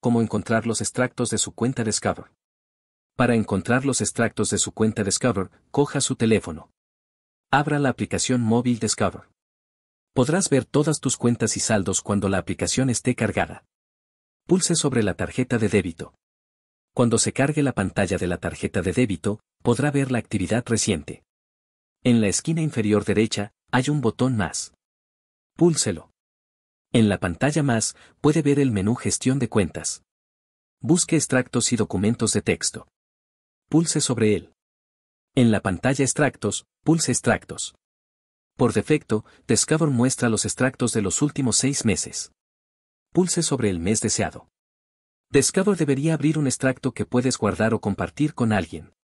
cómo encontrar los extractos de su cuenta Discover. Para encontrar los extractos de su cuenta Discover, coja su teléfono. Abra la aplicación móvil Discover. Podrás ver todas tus cuentas y saldos cuando la aplicación esté cargada. Pulse sobre la tarjeta de débito. Cuando se cargue la pantalla de la tarjeta de débito, podrá ver la actividad reciente. En la esquina inferior derecha, hay un botón más. Púlselo. En la pantalla más, puede ver el menú Gestión de cuentas. Busque extractos y documentos de texto. Pulse sobre él. En la pantalla Extractos, pulse Extractos. Por defecto, Discover muestra los extractos de los últimos seis meses. Pulse sobre el mes deseado. Discover debería abrir un extracto que puedes guardar o compartir con alguien.